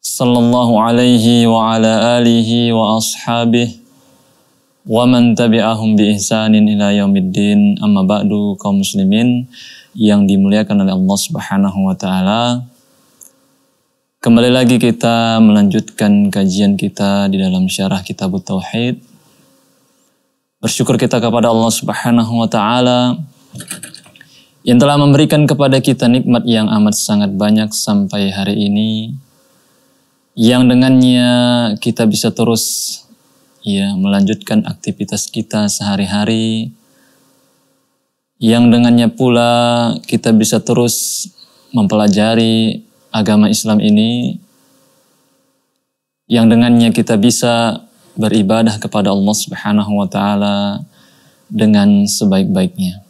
sallallahu alaihi wa ala alihi wa ashabihi wa man tabi'ahum bi ihsanin ila yaumiddin amma ba'du kaum muslimin yang dimuliakan oleh Allah Subhanahu wa taala kembali lagi kita melanjutkan kajian kita di dalam syarah kitab tauhid bersyukur kita kepada Allah Subhanahu wa taala yang telah memberikan kepada kita nikmat yang amat sangat banyak sampai hari ini yang dengannya kita bisa terus ya melanjutkan aktivitas kita sehari-hari yang dengannya pula kita bisa terus mempelajari agama Islam ini yang dengannya kita bisa beribadah kepada Allah Subhanahu wa taala dengan sebaik-baiknya.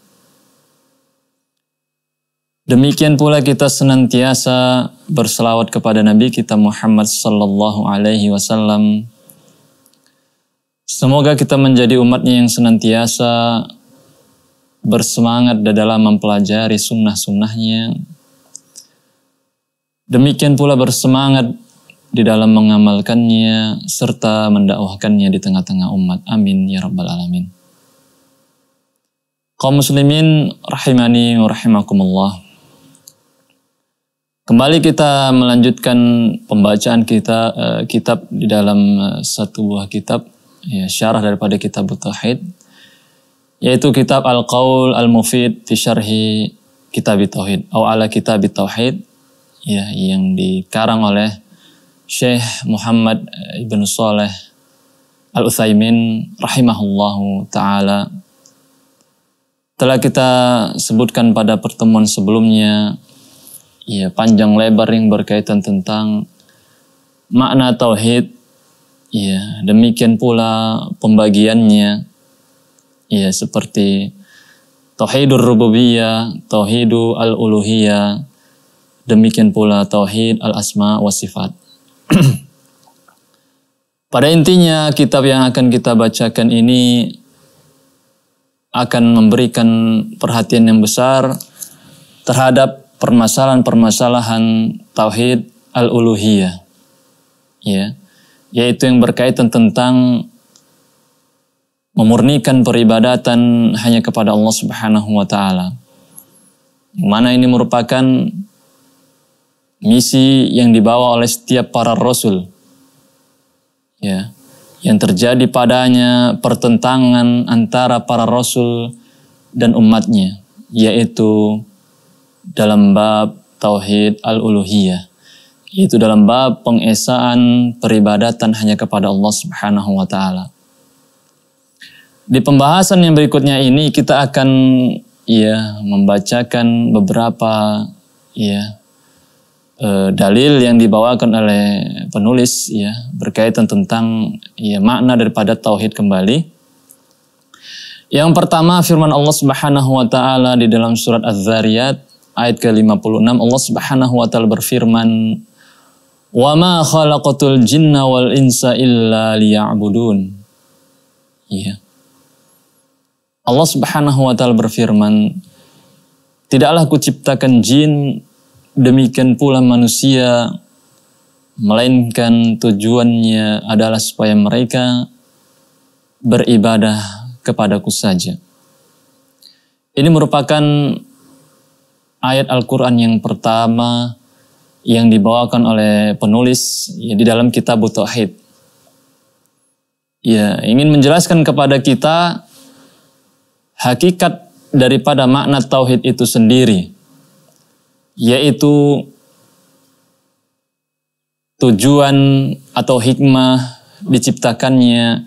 Demikian pula kita senantiasa berselawat kepada Nabi kita Muhammad sallallahu alaihi wasallam. Semoga kita menjadi umatnya yang senantiasa bersemangat dalam mempelajari sunnah-sunnahnya. Demikian pula bersemangat di dalam mengamalkannya serta mendakwahkannya di tengah-tengah umat. Amin ya rabbal alamin. Kaum muslimin rahimani wa rahimakumullah. Kembali kita melanjutkan pembacaan kita uh, kitab di dalam uh, satu buah kitab ya syarah daripada kitab tauhid yaitu kitab Al-Qaul Al-Mufid fi Syarhi Kitab Tauhid atau ala Kitab Tauhid ya yang dikarang oleh Syekh Muhammad eh, Ibn Saleh Al-Utsaimin rahimahullahu taala telah kita sebutkan pada pertemuan sebelumnya ya panjang lebar yang berkaitan tentang makna tauhid. Ya, demikian pula pembagiannya. Ya, seperti tauhidur rububiyah, tauhidu al-uluhiyah, demikian pula tauhid al-asma wa sifat. Pada intinya kitab yang akan kita bacakan ini akan memberikan perhatian yang besar terhadap permasalahan-permasalahan tauhid al-uluhiyah. Ya. Yaitu yang berkaitan tentang memurnikan peribadatan hanya kepada Allah Subhanahu wa taala. Mana ini merupakan misi yang dibawa oleh setiap para rasul. Ya, yang terjadi padanya pertentangan antara para rasul dan umatnya, yaitu dalam bab tauhid al-uluhiyah yaitu dalam bab pengesaan peribadatan hanya kepada Allah Subhanahu wa taala. Di pembahasan yang berikutnya ini kita akan ya membacakan beberapa ya e, dalil yang dibawakan oleh penulis ya berkaitan tentang ya makna daripada tauhid kembali. Yang pertama firman Allah Subhanahu wa taala di dalam surat Az-Zariyat ayat ke-56 Allah Subhanahu wa taala berfirman Wa ma khalaqatul jinna wal insa illa liya'budun. Iya. Yeah. Allah Subhanahu wa taala berfirman, Tidaklah kuciptakan jin demikian pula manusia melainkan tujuannya adalah supaya mereka beribadah kepadaku saja. Ini merupakan ayat Al-Quran yang pertama yang dibawakan oleh penulis ya, di dalam kitab Tauhid. Ya, ingin menjelaskan kepada kita hakikat daripada makna tauhid itu sendiri yaitu tujuan atau hikmah diciptakannya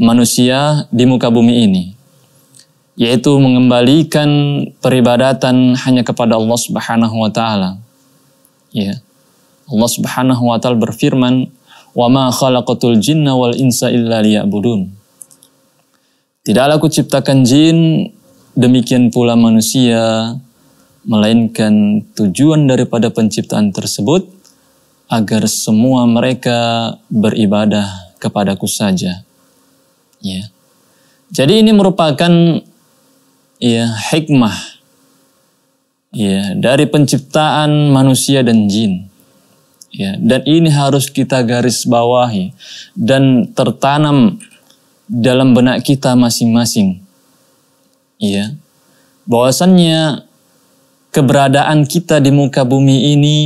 manusia di muka bumi ini yaitu mengembalikan peribadatan hanya kepada Allah Subhanahu wa taala. Ya. Allah Subhanahu wa taala berfirman, "Wa ma khalaqatul jinna wal insa illa liya'budun." Tidaklah aku ciptakan jin demikian pula manusia melainkan tujuan daripada penciptaan tersebut agar semua mereka beribadah kepadaku saja. Ya. Jadi ini merupakan ya hikmah ya dari penciptaan manusia dan jin. Ya, dan ini harus kita garis bawahi dan tertanam dalam benak kita masing-masing. Ya. Bahwasannya keberadaan kita di muka bumi ini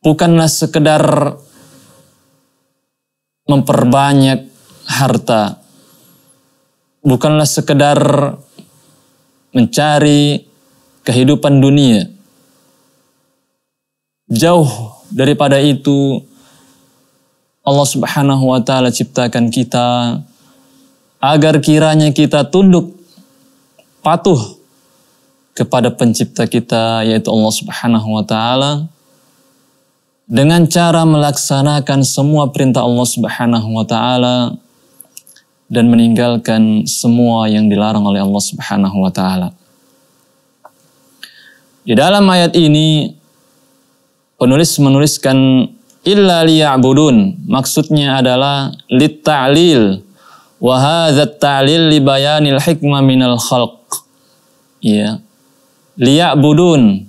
bukanlah sekedar memperbanyak harta bukanlah sekedar mencari kehidupan dunia. Jauh daripada itu, Allah Subhanahu wa Ta'ala ciptakan kita agar kiranya kita tunduk patuh kepada Pencipta kita, yaitu Allah Subhanahu wa Ta'ala, dengan cara melaksanakan semua perintah Allah Subhanahu wa Ta'ala dan meninggalkan semua yang dilarang oleh Allah Subhanahu wa taala. Di dalam ayat ini penulis menuliskan illa liya'budun maksudnya adalah litta'lil wa hadza ta'lil li bayanil hikmah minal khalq. Ya. Liya'budun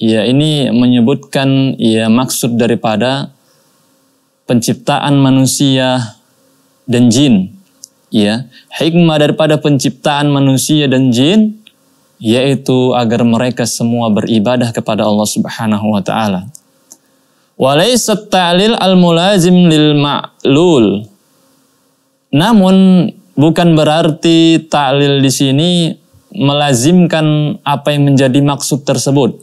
ya ini menyebutkan ya maksud daripada penciptaan manusia dan jin ya hikmah daripada penciptaan manusia dan jin yaitu agar mereka semua beribadah kepada Allah Subhanahu wa taala. Walaisat ta'lil al-mulazim lil ma'lul. Namun bukan berarti ta'lil di sini melazimkan apa yang menjadi maksud tersebut.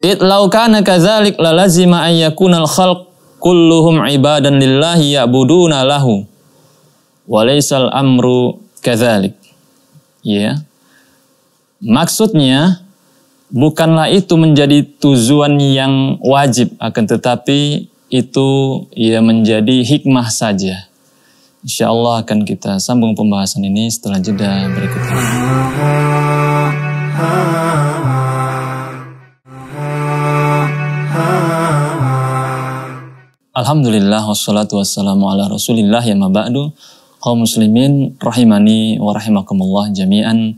It law kana kadzalik la lazima an al-khalq kulluhum ibadan lillahi ya'buduna lahu. Walaisal amru kadzalik. Ya. Maksudnya bukanlah itu menjadi tujuan yang wajib akan tetapi itu ya menjadi hikmah saja. Insya Allah akan kita sambung pembahasan ini setelah jeda berikut ini. Alhamdulillah wassalatu wassalamu ala rasulillah ya mabadu kaum muslimin rahimani wa rahimakumullah jami'an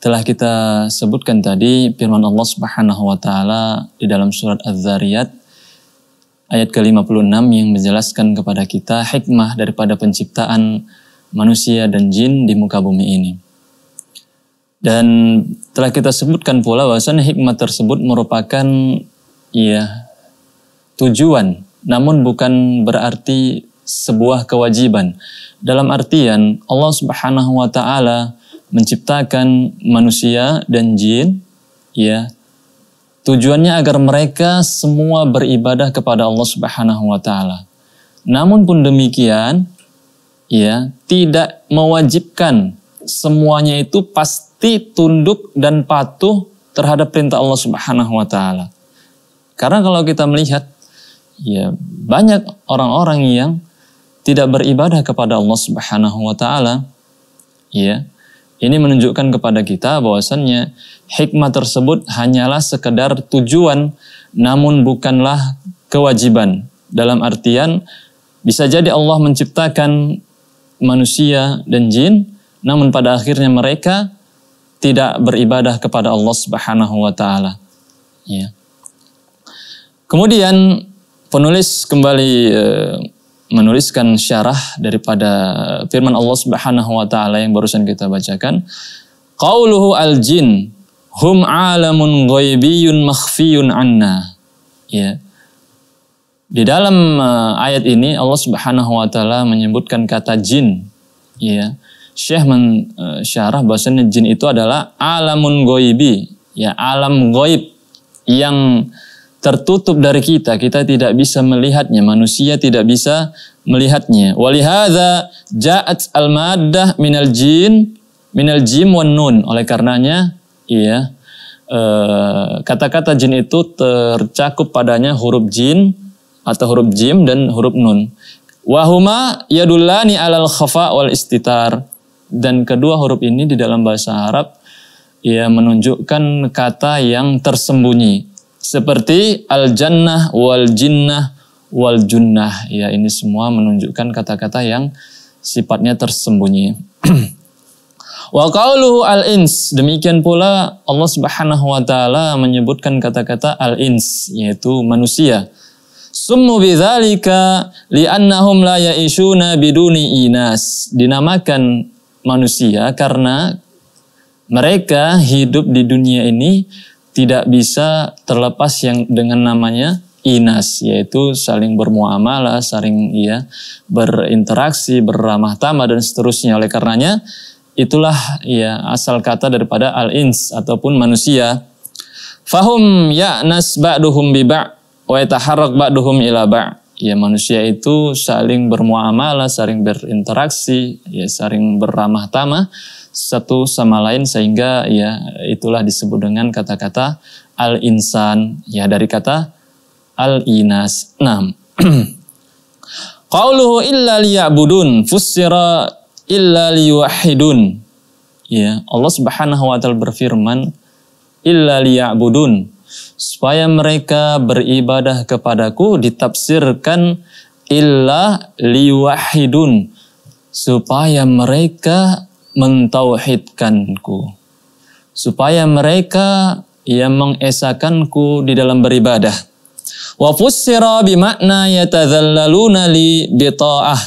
telah kita sebutkan tadi firman Allah Subhanahu wa taala di dalam surat Az-Zariyat ayat ke-56 yang menjelaskan kepada kita hikmah daripada penciptaan manusia dan jin di muka bumi ini. Dan telah kita sebutkan pula bahwasanya hikmah tersebut merupakan ya tujuan namun bukan berarti sebuah kewajiban. Dalam artian Allah Subhanahu wa taala menciptakan manusia dan jin ya tujuannya agar mereka semua beribadah kepada Allah Subhanahu wa taala. Namun pun demikian ya tidak mewajibkan semuanya itu pasti tunduk dan patuh terhadap perintah Allah Subhanahu wa taala. Karena kalau kita melihat ya banyak orang-orang yang tidak beribadah kepada Allah Subhanahu wa taala, ya. Ini menunjukkan kepada kita bahwasannya hikmah tersebut hanyalah sekedar tujuan namun bukanlah kewajiban. Dalam artian bisa jadi Allah menciptakan manusia dan jin namun pada akhirnya mereka tidak beribadah kepada Allah Subhanahu wa taala. Ya. Kemudian penulis kembali eh, menuliskan syarah daripada firman Allah Subhanahu wa taala yang barusan kita bacakan. Qauluhu al-jin hum alamun ghaibiyun makhfiyun anna. Ya. Di dalam uh, ayat ini Allah Subhanahu wa taala menyebutkan kata jin. Ya. Syekh mensyarah uh, syarah bahwasanya jin itu adalah alamun ghaibi, ya alam ghaib yang uh, tertutup dari kita, kita tidak bisa melihatnya, manusia tidak bisa melihatnya. Walihada ja'at al-maddah minal jin minal jim wan nun. Oleh karenanya, iya eh, kata-kata jin itu tercakup padanya huruf jin atau huruf jim dan huruf nun. Wahuma yadullani alal khafa wal istitar. Dan kedua huruf ini di dalam bahasa Arab ia menunjukkan kata yang tersembunyi seperti al-jannah wal jinnah wal junnah. Ya, ini semua menunjukkan kata-kata yang sifatnya tersembunyi. Wa qauluhu al-ins. Demikian pula Allah Subhanahu wa taala menyebutkan kata-kata al-ins yaitu manusia. Summu bidzalika li'annahum la ya'ishuna biduni inas. Dinamakan manusia karena mereka hidup di dunia ini tidak bisa terlepas yang dengan namanya inas yaitu saling bermuamalah, saling ya berinteraksi, berramah tamah dan seterusnya. Oleh karenanya itulah ya asal kata daripada al-ins ataupun manusia. Fahum ya nas ba'duhum bi ba' wa yataharrak ba'duhum ila ba'. Ya manusia itu saling bermuamalah, saling berinteraksi, ya saling berramah tamah satu sama lain sehingga ya itulah disebut dengan kata-kata al-insan ya dari kata al-inas. Nah, qauluhu illa liya'budun fussira illa liwahidun. Ya, Allah Subhanahu wa taala berfirman illa liya'budun supaya mereka beribadah kepadaku ditafsirkan illa liwahidun supaya mereka mentauhidkanku supaya mereka yang mengesakanku di dalam beribadah wa fussira bimakna yatadhallaluna li bita'ah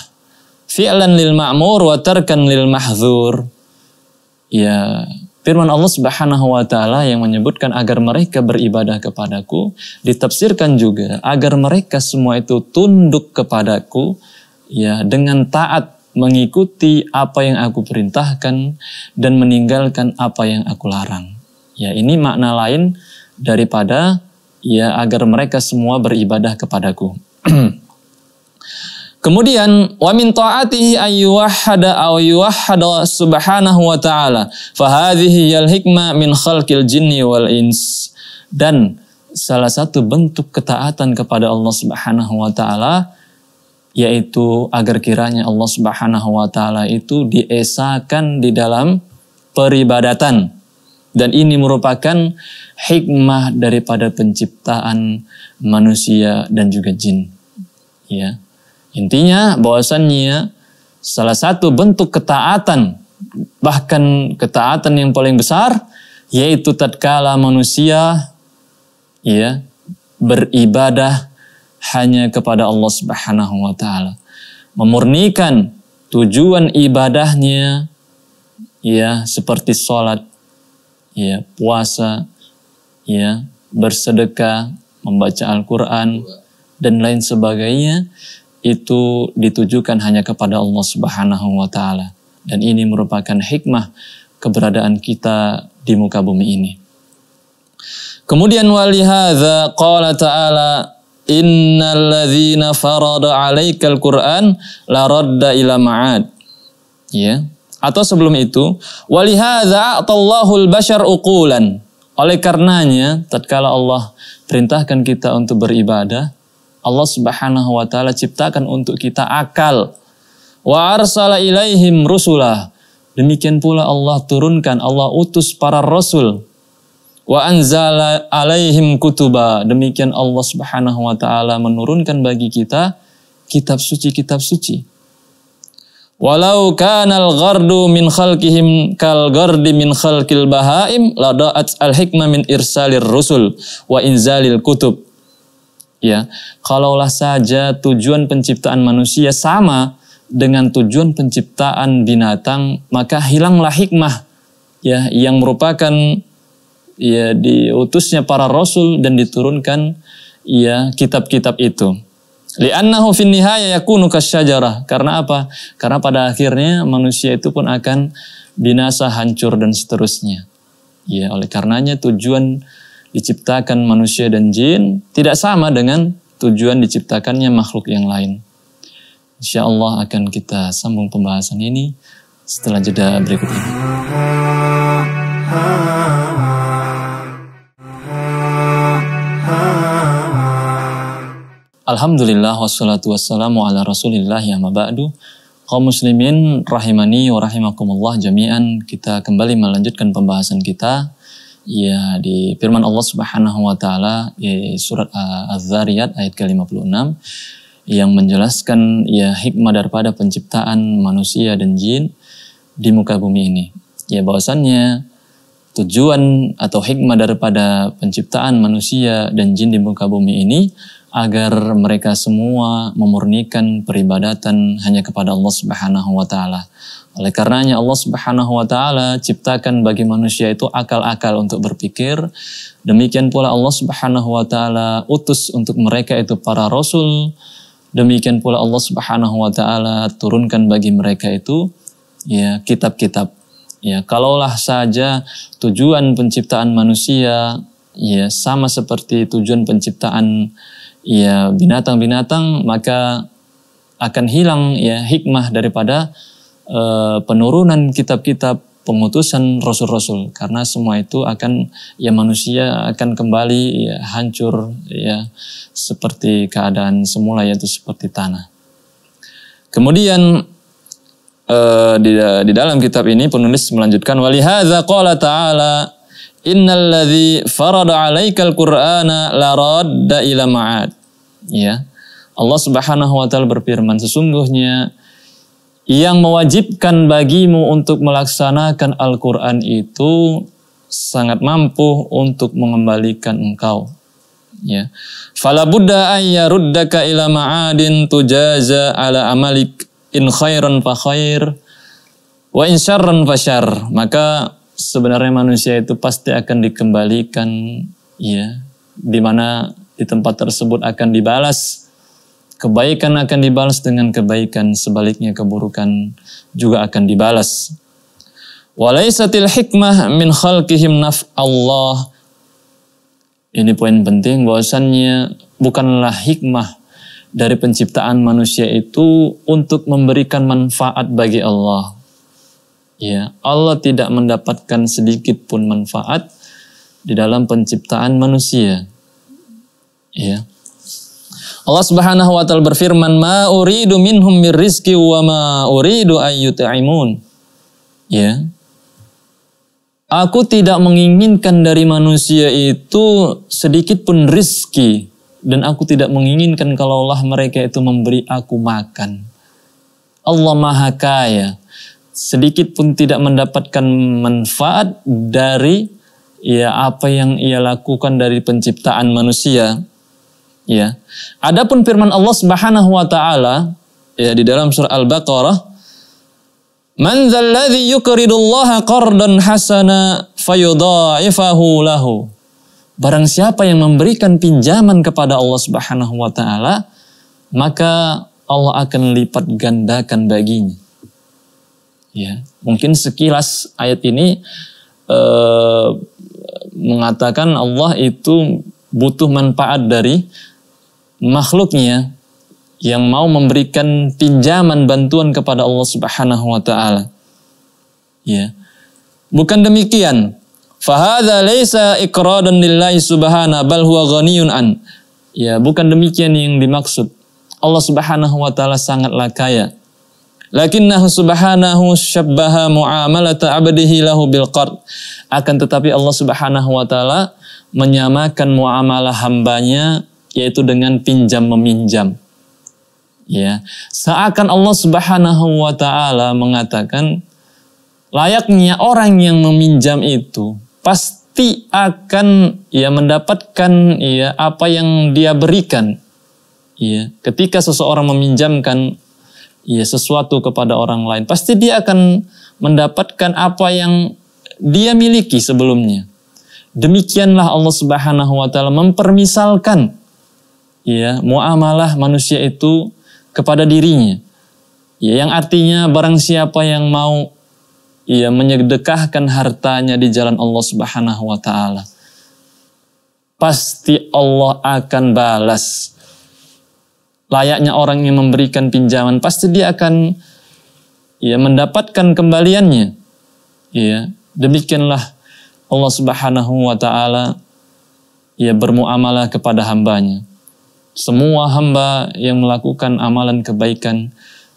fi'lan lil ma'mur wa tarkan lil mahzur. ya Firman Allah Subhanahu wa taala yang menyebutkan agar mereka beribadah kepadaku ditafsirkan juga agar mereka semua itu tunduk kepadaku ya dengan taat mengikuti apa yang aku perintahkan dan meninggalkan apa yang aku larang. Ya, ini makna lain daripada ya agar mereka semua beribadah kepadaku. Kemudian wa min ta'atihi ay yuwahhada aw yuwahhada subhanahu wa ta'ala. Fa hadhihi yal hikmah min khalqil jinni wal ins. Dan salah satu bentuk ketaatan kepada Allah Subhanahu wa taala yaitu agar kiranya Allah Subhanahu wa taala itu diesakan di dalam peribadatan. Dan ini merupakan hikmah daripada penciptaan manusia dan juga jin. Ya. Intinya bahwasannya salah satu bentuk ketaatan bahkan ketaatan yang paling besar yaitu tatkala manusia ya beribadah hanya kepada Allah Subhanahu wa taala. Memurnikan tujuan ibadahnya ya seperti salat, ya puasa, ya bersedekah, membaca Al-Qur'an dan lain sebagainya itu ditujukan hanya kepada Allah Subhanahu wa taala. Dan ini merupakan hikmah keberadaan kita di muka bumi ini. Kemudian walihada qala ta'ala innal farada 'alaikal Qur'an la radda ila ma'ad. Ya. Atau sebelum itu, walihadza al bashar uqulan. Oleh karenanya, tatkala Allah perintahkan kita untuk beribadah, Allah Subhanahu wa taala ciptakan untuk kita akal. Wa arsala ilaihim rusula Demikian pula Allah turunkan, Allah utus para rasul Wa anzala alaihim kutuba. Demikian Allah Subhanahu wa taala menurunkan bagi kita kitab suci kitab suci. Walau kanal ghardu min khalqihim kal ghardi min khalqil bahaim lada'at al hikmah min irsalir rusul wa inzalil kutub. Ya, kalaulah saja tujuan penciptaan manusia sama dengan tujuan penciptaan binatang, maka hilanglah hikmah ya yang merupakan ya diutusnya para rasul dan diturunkan ya kitab-kitab itu. Li'annahu fin nihaya yakunu kasyajarah. Karena apa? Karena pada akhirnya manusia itu pun akan binasa, hancur dan seterusnya. Ya, oleh karenanya tujuan diciptakan manusia dan jin tidak sama dengan tujuan diciptakannya makhluk yang lain. Insya Allah akan kita sambung pembahasan ini setelah jeda berikut ini. Alhamdulillah wassalatu wassalamu ala rasulillah ya mabadu. Kaum muslimin rahimani wa rahimakumullah jami'an. Kita kembali melanjutkan pembahasan kita ya di firman Allah Subhanahu wa taala ya, surat eh, Az-Zariyat ayat ke-56 yang menjelaskan ya hikmah daripada penciptaan manusia dan jin di muka bumi ini. Ya bahwasannya tujuan atau hikmah daripada penciptaan manusia dan jin di muka bumi ini agar mereka semua memurnikan peribadatan hanya kepada Allah Subhanahu wa taala. Oleh karenanya Allah Subhanahu wa taala ciptakan bagi manusia itu akal-akal untuk berpikir. Demikian pula Allah Subhanahu wa taala utus untuk mereka itu para rasul. Demikian pula Allah Subhanahu wa taala turunkan bagi mereka itu ya kitab-kitab. Ya, kalaulah saja tujuan penciptaan manusia ya sama seperti tujuan penciptaan ya binatang-binatang maka akan hilang ya hikmah daripada e, penurunan kitab-kitab pemutusan rasul-rasul karena semua itu akan ya manusia akan kembali ya, hancur ya seperti keadaan semula yaitu seperti tanah. Kemudian e, di, di dalam kitab ini penulis melanjutkan hadza qala ta'ala innal ladzi farada 'alaikal qur'ana la radda ila ma'ad ya. Allah Subhanahu wa taala berfirman sesungguhnya yang mewajibkan bagimu untuk melaksanakan Al-Qur'an itu sangat mampu untuk mengembalikan engkau ya. Fala budda an ila ma'adin tujaza ala amalik in khairan fa khair wa in syarran fa syar. Maka sebenarnya manusia itu pasti akan dikembalikan ya di di tempat tersebut akan dibalas. Kebaikan akan dibalas dengan kebaikan, sebaliknya keburukan juga akan dibalas. Walaisatil hikmah min khalqihim naf Allah. Ini poin penting bahwasannya bukanlah hikmah dari penciptaan manusia itu untuk memberikan manfaat bagi Allah. Ya, Allah tidak mendapatkan sedikit pun manfaat di dalam penciptaan manusia Ya. Allah Subhanahu wa taala berfirman, "Ma uridu minhum mir rizqi wa ma uridu ayyut'imun." Ya. Aku tidak menginginkan dari manusia itu sedikit pun rizki dan aku tidak menginginkan kalaulah mereka itu memberi aku makan. Allah Maha Kaya, sedikit pun tidak mendapatkan manfaat dari ya apa yang ia lakukan dari penciptaan manusia. Ya. Adapun firman Allah Subhanahu wa taala ya di dalam surah Al-Baqarah Man dzalladzi yuqridullaha qardan hasana fayudha'ifahu lahu. Barang siapa yang memberikan pinjaman kepada Allah Subhanahu wa taala, maka Allah akan lipat gandakan baginya. Ya, mungkin sekilas ayat ini eh, mengatakan Allah itu butuh manfaat dari makhluknya yang mau memberikan pinjaman bantuan kepada Allah Subhanahu wa taala. Ya. Bukan demikian. Fahadha laisa iqradan lillahi subhanahu bal huwa ghaniyun an. Ya, bukan demikian yang dimaksud. Allah Subhanahu wa taala sangatlah kaya. Lakinnahu subhanahu syabbaha muamalata abdihi lahu bil qard. Akan tetapi Allah Subhanahu wa taala menyamakan muamalah hambanya yaitu dengan pinjam meminjam. Ya, seakan Allah Subhanahu wa taala mengatakan layaknya orang yang meminjam itu pasti akan ya mendapatkan ya apa yang dia berikan. Ya, ketika seseorang meminjamkan ya sesuatu kepada orang lain, pasti dia akan mendapatkan apa yang dia miliki sebelumnya. Demikianlah Allah Subhanahu wa taala mempermisalkan ya muamalah manusia itu kepada dirinya. Ya, yang artinya barang siapa yang mau ia ya, menyedekahkan hartanya di jalan Allah Subhanahu wa taala pasti Allah akan balas. Layaknya orang yang memberikan pinjaman, pasti dia akan ya mendapatkan kembaliannya. Ya, demikianlah Allah Subhanahu wa taala ya bermuamalah kepada hambanya. Semua hamba yang melakukan amalan kebaikan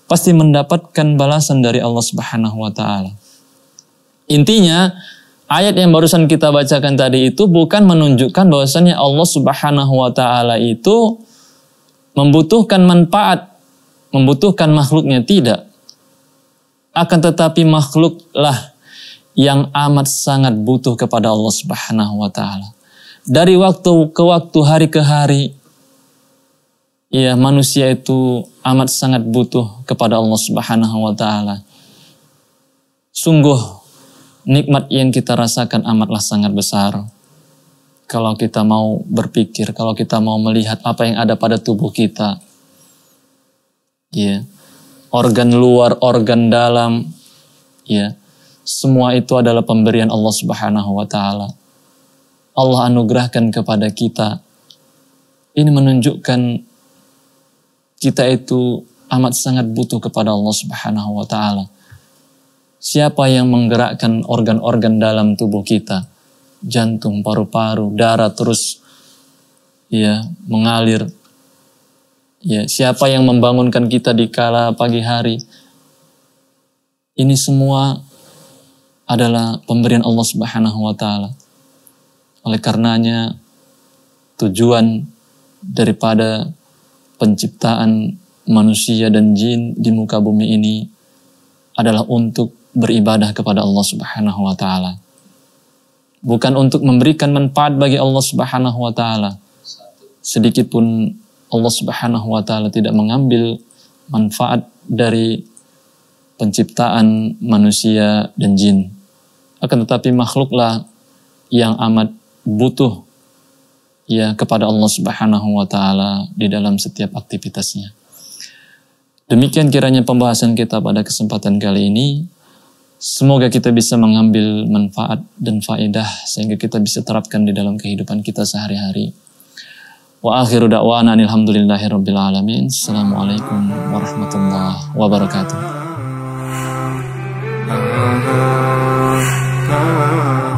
pasti mendapatkan balasan dari Allah Subhanahu wa taala. Intinya, ayat yang barusan kita bacakan tadi itu bukan menunjukkan bahwasannya Allah Subhanahu wa taala itu membutuhkan manfaat, membutuhkan makhluknya tidak. Akan tetapi makhluklah yang amat sangat butuh kepada Allah Subhanahu wa taala. Dari waktu ke waktu, hari ke hari, ya manusia itu amat sangat butuh kepada Allah Subhanahu wa taala. Sungguh nikmat yang kita rasakan amatlah sangat besar. Kalau kita mau berpikir, kalau kita mau melihat apa yang ada pada tubuh kita. Ya. Organ luar, organ dalam, ya. Semua itu adalah pemberian Allah Subhanahu wa taala. Allah anugerahkan kepada kita. Ini menunjukkan kita itu amat sangat butuh kepada Allah Subhanahu wa taala. Siapa yang menggerakkan organ-organ dalam tubuh kita? Jantung, paru-paru, darah terus ya mengalir. Ya, siapa yang membangunkan kita di kala pagi hari? Ini semua adalah pemberian Allah Subhanahu wa taala. Oleh karenanya tujuan daripada penciptaan manusia dan jin di muka bumi ini adalah untuk beribadah kepada Allah Subhanahu wa taala. Bukan untuk memberikan manfaat bagi Allah Subhanahu wa taala. Sedikit pun Allah Subhanahu wa taala tidak mengambil manfaat dari penciptaan manusia dan jin. Akan tetapi makhluklah yang amat butuh ya kepada Allah Subhanahu wa taala di dalam setiap aktivitasnya. Demikian kiranya pembahasan kita pada kesempatan kali ini. Semoga kita bisa mengambil manfaat dan faedah sehingga kita bisa terapkan di dalam kehidupan kita sehari-hari. Wa akhiru da'wana alhamdulillahi rabbil alamin. Assalamualaikum warahmatullahi wabarakatuh.